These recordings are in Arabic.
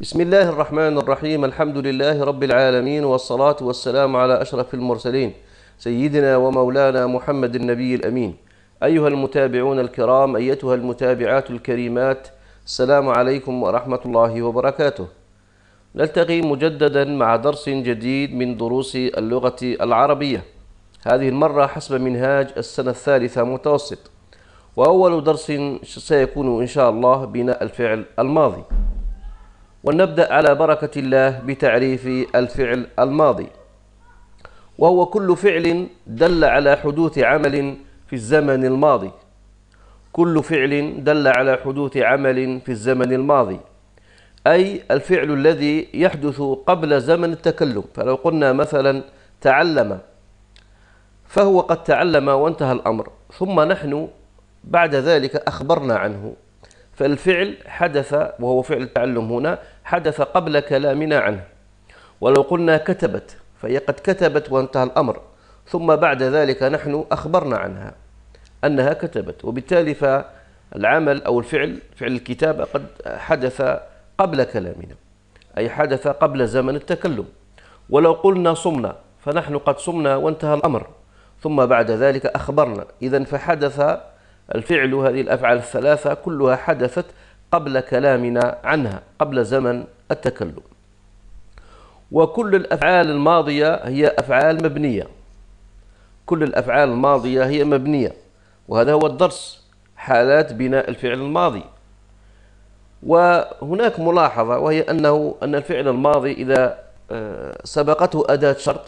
بسم الله الرحمن الرحيم الحمد لله رب العالمين والصلاة والسلام على أشرف المرسلين سيدنا ومولانا محمد النبي الأمين أيها المتابعون الكرام أيتها المتابعات الكريمات السلام عليكم ورحمة الله وبركاته نلتقي مجددا مع درس جديد من دروس اللغة العربية هذه المرة حسب منهاج السنة الثالثة متوسط وأول درس سيكون إن شاء الله بناء الفعل الماضي ونبدأ على بركة الله بتعريف الفعل الماضي وهو كل فعل دل على حدوث عمل في الزمن الماضي كل فعل دل على حدوث عمل في الزمن الماضي أي الفعل الذي يحدث قبل زمن التكلم فلو قلنا مثلا تعلم فهو قد تعلم وانتهى الأمر ثم نحن بعد ذلك أخبرنا عنه فالفعل حدث وهو فعل التعلم هنا حدث قبل كلامنا عنه ولو قلنا كتبت فهي قد كتبت وانتهى الأمر ثم بعد ذلك نحن أخبرنا عنها أنها كتبت وبالتالي فالعمل أو الفعل فعل الكتابة قد حدث قبل كلامنا أي حدث قبل زمن التكلم ولو قلنا صمنا فنحن قد صمنا وانتهى الأمر ثم بعد ذلك أخبرنا إذا فحدث الفعل هذه الأفعال الثلاثة كلها حدثت قبل كلامنا عنها قبل زمن التكلم وكل الأفعال الماضية هي أفعال مبنية كل الأفعال الماضية هي مبنية وهذا هو الدرس حالات بناء الفعل الماضي وهناك ملاحظة وهي أنه أن الفعل الماضي إذا آه، سبقته أداة شرط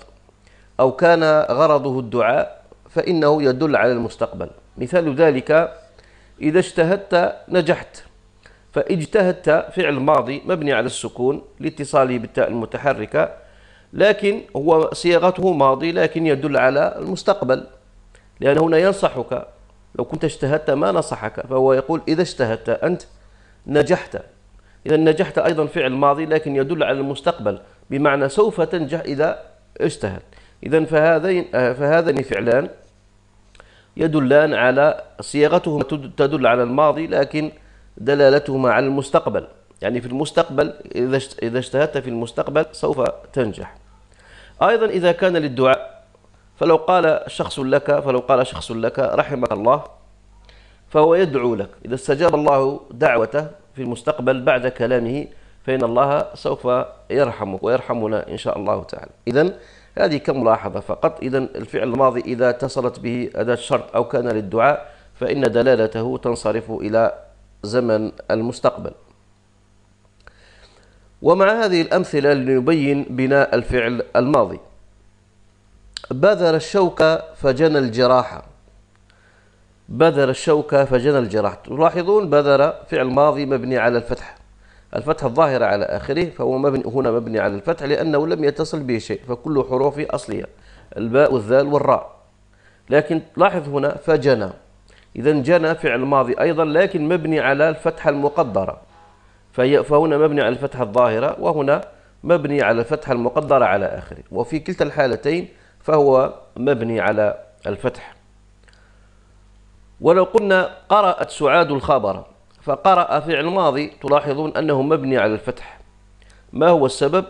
أو كان غرضه الدعاء فإنه يدل على المستقبل مثال ذلك إذا اجتهدت نجحت فاجتهدت فعل ماضي مبني على السكون لاتصاله بالتاء المتحركة لكن هو صياغته ماضي لكن يدل على المستقبل لأن هنا ينصحك لو كنت اجتهدت ما نصحك فهو يقول إذا اجتهدت أنت نجحت إذا نجحت أيضا فعل ماضي لكن يدل على المستقبل بمعنى سوف تنجح إذا اجتهد إذا فهذين فهذان فعلان يدلان على صياغتهما تدل على الماضي لكن دلالتهما على المستقبل يعني في المستقبل إذا اجتهدت في المستقبل سوف تنجح أيضا إذا كان للدعاء فلو قال شخص لك فلو قال شخص لك رحمك الله فهو يدعو لك إذا استجاب الله دعوته في المستقبل بعد كلامه فإن الله سوف يرحمك ويرحمنا إن شاء الله تعالى إذا هذه كملاحظة فقط إذا الفعل الماضي إذا اتصلت به أداة شرط أو كان للدعاء فإن دلالته تنصرف إلى زمن المستقبل ومع هذه الأمثلة لنبين بناء الفعل الماضي بذر الشوكة فجنى الجراحة بذر الشوكة فجنى الجراحة تلاحظون بذر فعل ماضي مبني على الفتح الفتحة الظاهرة على آخره فهو مبني هنا مبني على الفتح لأنه لم يتصل به شيء فكل حروفه أصلية الباء والذال والراء لكن لاحظ هنا فجنى إذا جنى فعل ماضي أيضا لكن مبني على الفتحة المقدرة فهنا مبني على الفتحة الظاهرة وهنا مبني على الفتحة المقدرة على آخره وفي كلتا الحالتين فهو مبني على الفتح ولو قلنا قرأت سعاد الخبر فقرأ فعل ماضي تلاحظون أنه مبني على الفتح ما هو السبب؟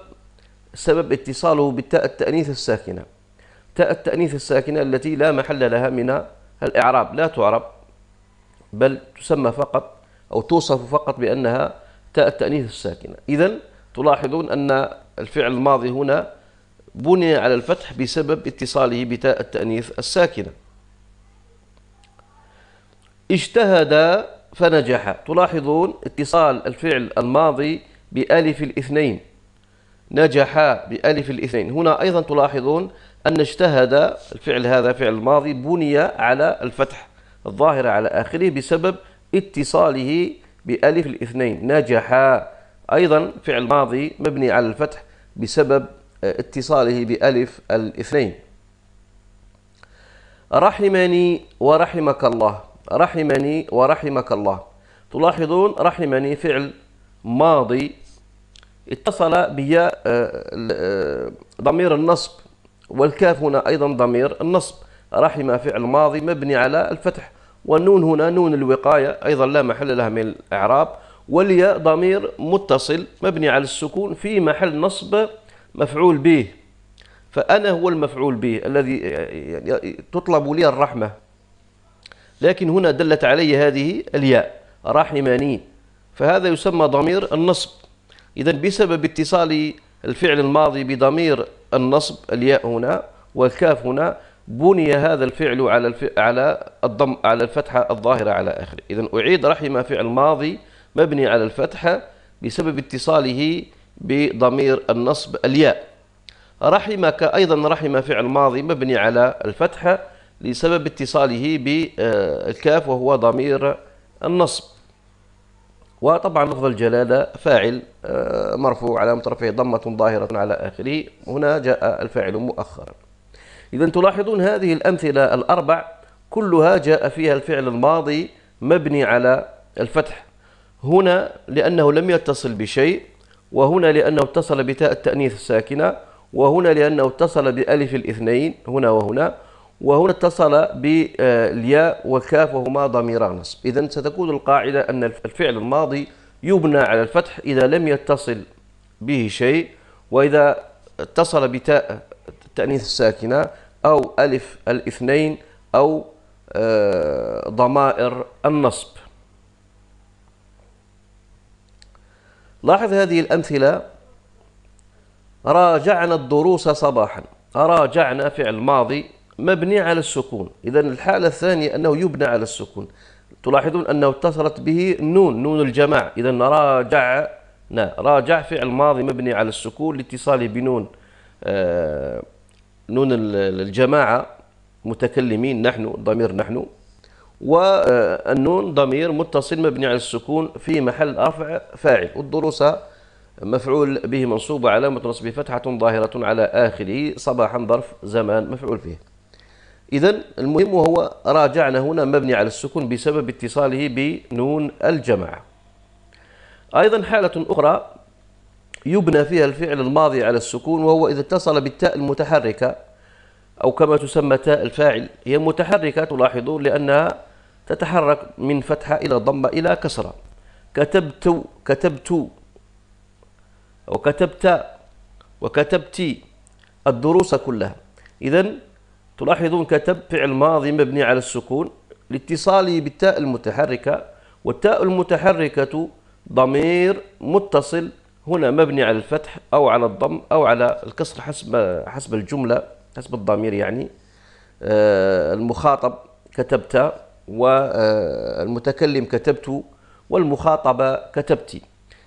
سبب اتصاله بالتاء التأنيث الساكنة تاء التأنيث الساكنة التي لا محل لها من الإعراب لا تعرب بل تسمى فقط أو توصف فقط بأنها تاء التأنيث الساكنة إذا تلاحظون أن الفعل الماضي هنا بني على الفتح بسبب اتصاله بتاء التأنيث الساكنة اجتهد فنجح تلاحظون اتصال الفعل الماضي بألف الاثنين نجح بألف الاثنين هنا أيضا تلاحظون أن اجتهد الفعل هذا فعل ماضي بني على الفتح الظاهرة على آخره بسبب اتصاله بألف الاثنين نجح أيضا فعل ماضي مبني على الفتح بسبب اتصاله بألف الاثنين رحمني ورحمك الله رحمني ورحمك الله تلاحظون رحمني فعل ماضي اتصل بيا آه، آه، ضمير النصب والكاف هنا أيضا ضمير النصب رحم فعل ماضي مبني على الفتح والنون هنا نون الوقاية أيضا لا محل لها من الإعراب والياء ضمير متصل مبني على السكون في محل نصب مفعول به فأنا هو المفعول به الذي يعني تطلب لي الرحمة لكن هنا دلت علي هذه الياء رحمني فهذا يسمى ضمير النصب إذا بسبب اتصال الفعل الماضي بضمير النصب الياء هنا والكاف هنا بني هذا الفعل على الف... على الضم على الفتحه الظاهره على اخره اذا اعيد رحم فعل ماضي مبني على الفتحه بسبب اتصاله بضمير النصب الياء رحمك ايضا رحم فعل ماضي مبني على الفتحه لسبب اتصاله بالكاف وهو ضمير النصب وطبعا لفظ الجلالة فاعل آه، مرفوع على رفعه ضمة ظاهرة على آخره هنا جاء الفاعل مؤخرا إذا تلاحظون هذه الأمثلة الأربع كلها جاء فيها الفعل الماضي مبني على الفتح هنا لأنه لم يتصل بشيء وهنا لأنه اتصل بتاء التأنيث الساكنة وهنا لأنه اتصل بألف الاثنين هنا وهنا وهنا اتصل بالياء والكاف وهما ضميران نصب إذا ستكون القاعدة أن الفعل الماضي يبنى على الفتح إذا لم يتصل به شيء وإذا اتصل بتاء التأنيث الساكنة أو ألف الاثنين أو آه، ضمائر النصب لاحظ هذه الأمثلة راجعنا الدروس صباحا راجعنا فعل ماضي مبني على السكون إذا الحالة الثانية أنه يبنى على السكون تلاحظون أنه اتصلت به النون نون الجماع إذا راجع راجع فعل ماضي مبني على السكون لاتصاله بنون آه نون الجماعة متكلمين نحن ضمير نحن والنون ضمير متصل مبني على السكون في محل رفع فاعل والدروس مفعول به منصوب علامة نصبه فتحة ظاهرة على آخره صباحا ظرف زمان مفعول فيه إذا المهم وهو راجعنا هنا مبني على السكون بسبب اتصاله بنون الجماعة أيضا حالة أخرى يبنى فيها الفعل الماضي على السكون وهو إذا اتصل بالتاء المتحركة أو كما تسمى تاء الفاعل هي متحركة تلاحظون لأنها تتحرك من فتحة إلى ضمة إلى كسرة كتبت كتبت وكتبت وكتبت الدروس كلها إذا تلاحظون كتب فعل ماضي مبني على السكون لاتصاله بالتاء المتحركة والتاء المتحركة ضمير متصل هنا مبني على الفتح أو على الضم أو على الكسر حسب حسب الجملة حسب الضمير يعني آه، المخاطب كتبت والمتكلم آه، كتبت والمخاطبة كتبتي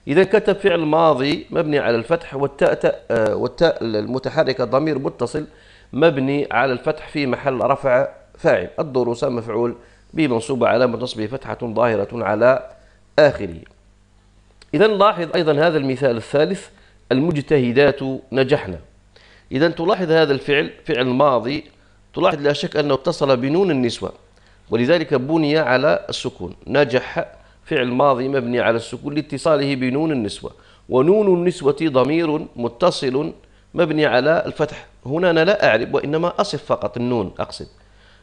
إذا كتب فعل ماضي مبني على الفتح والتاء آه، والتاء المتحركة ضمير متصل مبني على الفتح في محل رفع فاعل الدروس مفعول بمنصوب منصوبة علامة نصبه فتحة ظاهرة على آخره إذا لاحظ أيضا هذا المثال الثالث المجتهدات نجحنا إذا تلاحظ هذا الفعل فعل ماضي تلاحظ لا شك أنه اتصل بنون النسوة ولذلك بني على السكون نجح فعل ماضي مبني على السكون لاتصاله بنون النسوة ونون النسوة ضمير متصل مبني على الفتح هنا أنا لا أعرب وإنما أصف فقط النون أقصد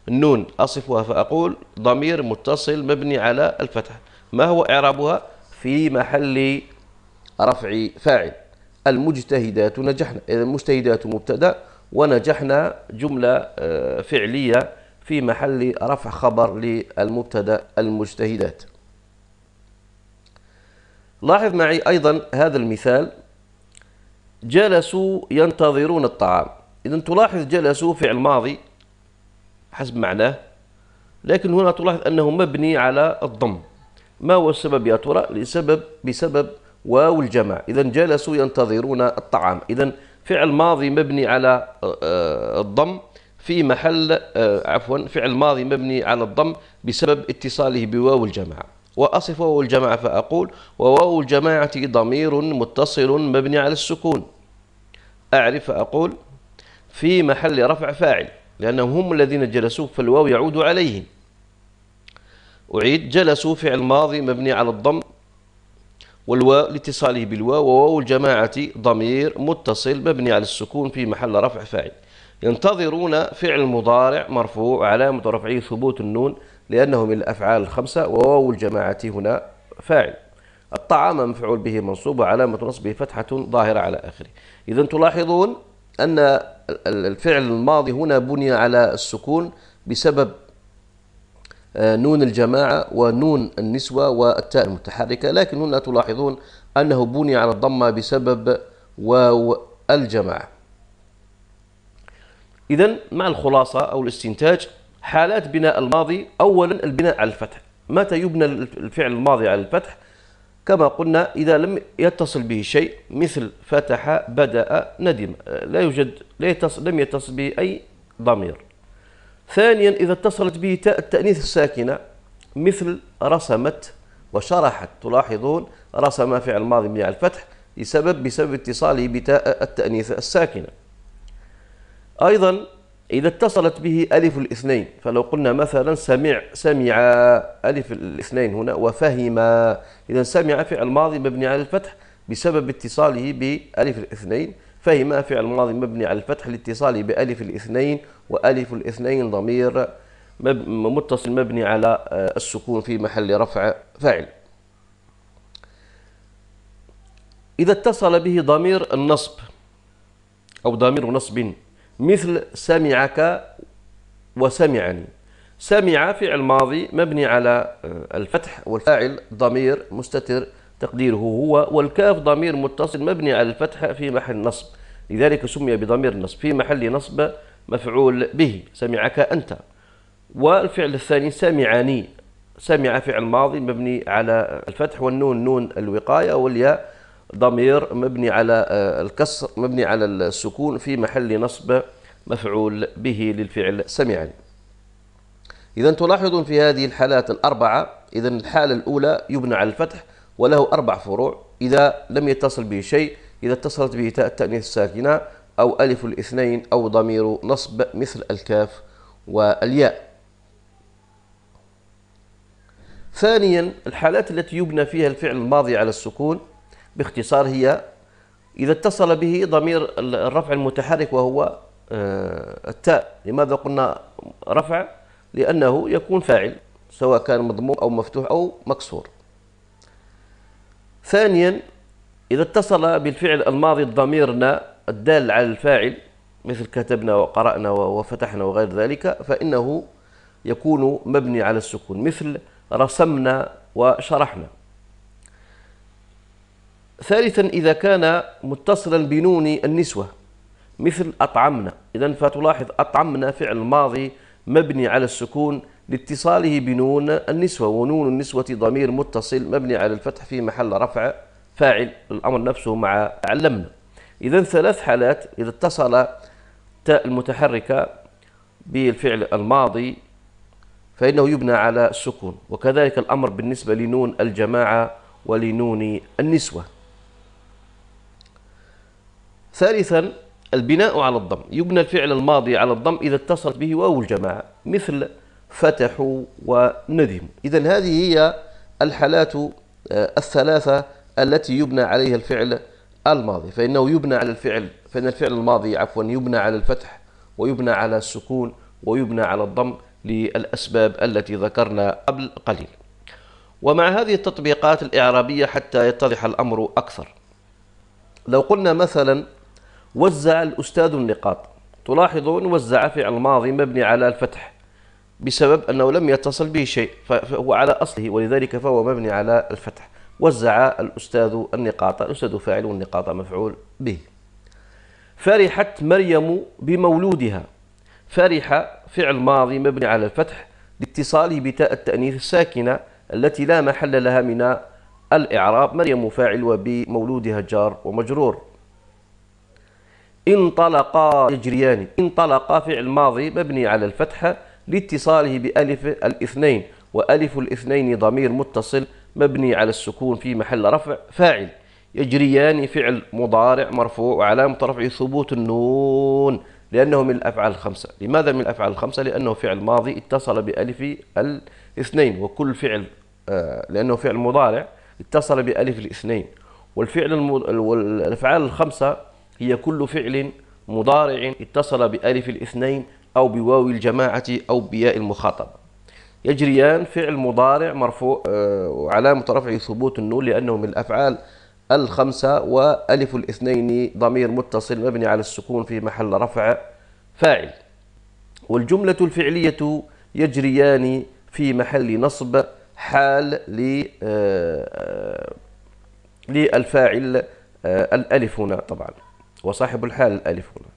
النون أصفها فأقول ضمير متصل مبني على الفتح ما هو إعرابها في محل رفع فاعل المجتهدات نجحنا إذا المجتهدات مبتدأ ونجحنا جملة آه، فعلية في محل رفع خبر للمبتدأ المجتهدات لاحظ معي أيضا هذا المثال جلسوا ينتظرون الطعام إذا تلاحظ جلسوا فعل ماضي حسب معناه لكن هنا تلاحظ أنه مبني على الضم ما هو السبب يا ترى؟ لسبب بسبب واو الجمع إذا جلسوا ينتظرون الطعام إذا فعل ماضي مبني على آه، آه، الضم في محل آه، عفوا فعل ماضي مبني على الضم بسبب اتصاله بواو الجماعة وأصف واو الجماعة فأقول وواو الجماعة ضمير متصل مبني على السكون أعرف أقول في محل رفع فاعل لأنهم هم الذين جلسوا فالواو يعود عليهم أعيد جلسوا فعل ماضي مبني على الضم والواو لاتصاله بالواو وواو الجماعة ضمير متصل مبني على السكون في محل رفع فاعل ينتظرون فعل مضارع مرفوع علامة رفعه ثبوت النون لأنه من الأفعال الخمسة وواو الجماعة هنا فاعل الطعام مفعول به منصوب وعلامة نصبه فتحة ظاهرة على آخره إذا تلاحظون أن الفعل الماضي هنا بني على السكون بسبب آه، نون الجماعة ونون النسوة والتاء المتحركة لكن هنا تلاحظون أنه بني على الضمة بسبب واو الجماعة إذا مع الخلاصة أو الاستنتاج حالات بناء الماضي أولا البناء على الفتح متى يبنى الفعل الماضي على الفتح كما قلنا إذا لم يتصل به شيء مثل فتح بدأ ندم لا يوجد لا يتصل لم يتصل به أي ضمير ثانيا إذا اتصلت به تاء التأنيث الساكنة مثل رسمت وشرحت تلاحظون رسم فعل ماضي مبني على الفتح لسبب بسبب اتصاله بتاء التأنيث الساكنة أيضا إذا اتصلت به ألف الاثنين فلو قلنا مثلا سمع سمع ألف الاثنين هنا وفهم إذا سمع فعل ماضي مبني على الفتح بسبب اتصاله بألف الاثنين فهم فعل ماضي مبني على الفتح لاتصاله بألف الاثنين وألف الاثنين ضمير متصل مبني على آه، السكون في محل رفع فاعل إذا اتصل به ضمير النصب أو ضمير نصب مثل سمعك وسمعني سمع فعل ماضي مبني على آه، الفتح والفاعل ضمير مستتر تقديره هو والكاف ضمير متصل مبني على الفتح في محل نصب لذلك سمي بضمير نصب في محل نصب مفعول به سمعك أنت والفعل الثاني سمعني سمع فعل ماضي مبني على الفتح والنون نون الوقاية والياء ضمير مبني على آه، الكسر مبني على السكون في محل نصب مفعول به للفعل سمعني إذا تلاحظون في هذه الحالات الأربعة إذا الحالة الأولى يبنى على الفتح وله أربع فروع إذا لم يتصل به شيء إذا اتصلت به تاء التأنيث الساكنة أو ألف الاثنين أو ضمير نصب مثل الكاف والياء ثانيا الحالات التي يبنى فيها الفعل الماضي على السكون باختصار هي إذا اتصل به ضمير الرفع المتحرك وهو آه، التاء لماذا قلنا رفع لأنه يكون فاعل سواء كان مضموم أو مفتوح أو مكسور ثانيا إذا اتصل بالفعل الماضي نا الدال على الفاعل مثل كتبنا وقرأنا وفتحنا وغير ذلك فإنه يكون مبني على السكون مثل رسمنا وشرحنا ثالثا إذا كان متصلا بنون النسوة مثل أطعمنا إذا فتلاحظ أطعمنا فعل ماضي مبني على السكون لاتصاله بنون النسوة ونون النسوة ضمير متصل مبني على الفتح في محل رفع فاعل الأمر نفسه مع علمنا إذا ثلاث حالات إذا اتصل تاء المتحركة بالفعل الماضي فإنه يبنى على السكون وكذلك الأمر بالنسبة لنون الجماعة ولنون النسوة ثالثا البناء على الضم يبنى الفعل الماضي على الضم إذا اتصلت به واو الجماعة مثل فتحوا وندموا إذا هذه هي الحالات آه، الثلاثة التي يبنى عليها الفعل الماضي فإنه يبنى على الفعل فإن الفعل الماضي عفوا يبنى على الفتح ويبنى على السكون ويبنى على الضم للأسباب التي ذكرنا قبل قليل ومع هذه التطبيقات الإعرابية حتى يتضح الأمر أكثر لو قلنا مثلا وزع الأستاذ النقاط تلاحظون وزع فعل ماضي مبني على الفتح بسبب أنه لم يتصل به شيء فهو على أصله ولذلك فهو مبني على الفتح وزع الأستاذ النقاط الأستاذ فاعل والنقاط مفعول به فرحت مريم بمولودها فرح فعل ماضي مبني على الفتح لاتصاله بتاء التأنيث الساكنة التي لا محل لها من الإعراب مريم فاعل وبمولودها جار ومجرور انطلقا يجريان انطلقا فعل ماضي مبني على الفتحة لاتصاله بألف الاثنين وألف الاثنين ضمير متصل مبني على السكون في محل رفع فاعل يجريان فعل مضارع مرفوع وعلامة رفعه ثبوت النون لأنه من الأفعال الخمسة لماذا من الأفعال الخمسة؟ لأنه فعل ماضي اتصل بألف الاثنين وكل فعل آه، لأنه فعل مضارع اتصل بألف الاثنين والفعل المو... والأفعال الخمسة هي كل فعل مضارع اتصل بألف الاثنين أو بواو الجماعة أو بياء المخاطبة يجريان فعل مضارع مرفوع آه، وعلامة رفعه ثبوت النون لأنه من الأفعال الخمسة وألف الاثنين ضمير متصل مبني على السكون في محل رفع فاعل والجملة الفعلية يجريان في محل نصب حال آه، آه، للفاعل الألف هنا طبعاً وصاحب الحال الألف هنا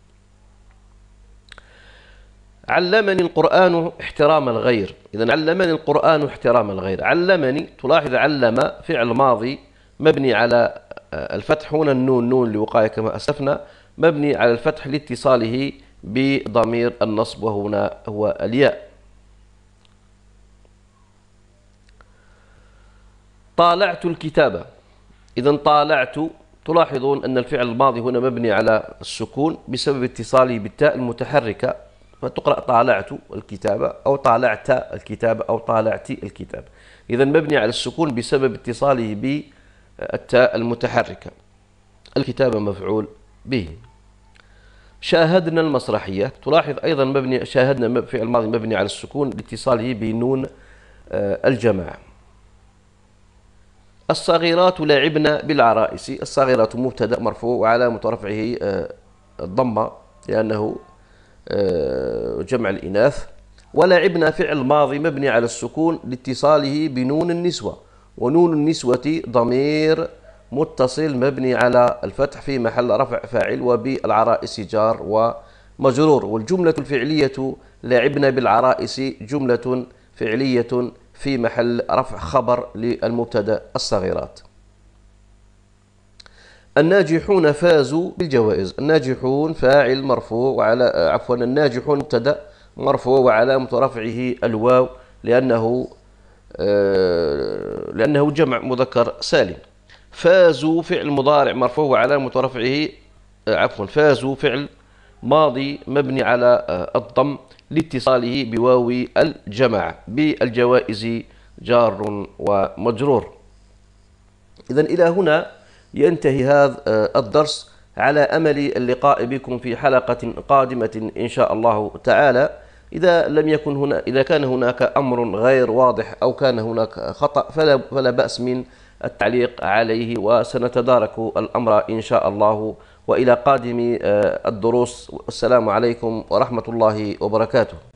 علمني القرآن احترام الغير إذا علمني القرآن احترام الغير علمني تلاحظ علم فعل ماضي مبني على آه، الفتح هنا النون نون لوقاية كما أسفنا مبني على الفتح لاتصاله بضمير النصب وهنا هو الياء طالعت الكتابة إذا طالعت تلاحظون أن الفعل الماضي هنا مبني على السكون بسبب اتصاله بالتاء المتحركة فتقرأ طالعت الكتابة أو طالعت الكتابة أو طالعت الكتابة إذا مبني على السكون بسبب اتصاله بالتاء المتحركة الكتابة مفعول به شاهدنا المسرحية تلاحظ أيضا مبني شاهدنا فعل ماضي مبني على السكون لاتصاله بنون آه، الجماعة الصغيرات لعبن بالعرائس الصغيرات مبتدا مرفوع وعلامه رفعه آه، الضمه لانه آه، جمع الاناث ولعبنا فعل ماضي مبني على السكون لاتصاله بنون النسوه ونون النسوه ضمير متصل مبني على الفتح في محل رفع فاعل وبالعرائس جار ومجرور والجمله الفعليه لعبنا بالعرائس جمله فعليه في محل رفع خبر للمبتدا الصغيرات الناجحون فازوا بالجوائز الناجحون فاعل مرفوع وعلى عفوا الناجحون مبتدا مرفوع وعلامة رفعه الواو لأنه آه، لأنه جمع مذكر سالم فازوا فعل مضارع مرفوع وعلامة رفعه آه، عفوا فازوا فعل ماضي مبني على آه، الضم لاتصاله بواو الجمع بالجوائز جار ومجرور إذا إلى هنا ينتهي هذا آه، الدرس على أمل اللقاء بكم في حلقة قادمة إن شاء الله تعالى إذا لم يكن هنا إذا كان هناك أمر غير واضح أو كان هناك خطأ فلا فلا بأس من التعليق عليه وسنتدارك الأمر إن شاء الله وإلى قادم آه، الدروس والسلام عليكم ورحمة الله وبركاته